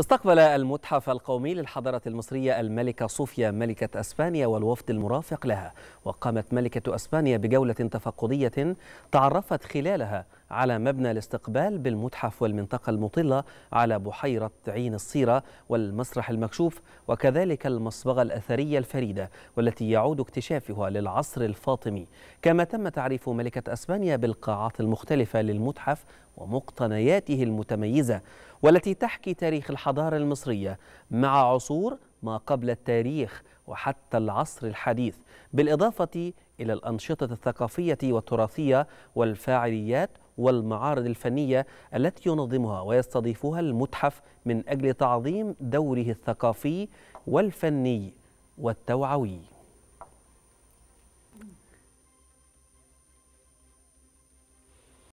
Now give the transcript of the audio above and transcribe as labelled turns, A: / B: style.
A: استقبل المتحف القومي للحضارة المصرية الملكة صوفيا ملكة أسبانيا والوفد المرافق لها وقامت ملكة أسبانيا بجولة تفقدية تعرفت خلالها على مبنى الاستقبال بالمتحف والمنطقة المطلة على بحيرة عين الصيرة والمسرح المكشوف وكذلك المصبغة الأثرية الفريدة والتي يعود اكتشافها للعصر الفاطمي كما تم تعريف ملكة أسبانيا بالقاعات المختلفة للمتحف ومقتنياته المتميزة والتي تحكي تاريخ الحضارة المصرية مع عصور ما قبل التاريخ وحتى العصر الحديث بالإضافة إلى الأنشطة الثقافية والتراثية والفاعليات والمعارض الفنية التي ينظمها ويستضيفها المتحف من أجل تعظيم دوره الثقافي والفني والتوعوي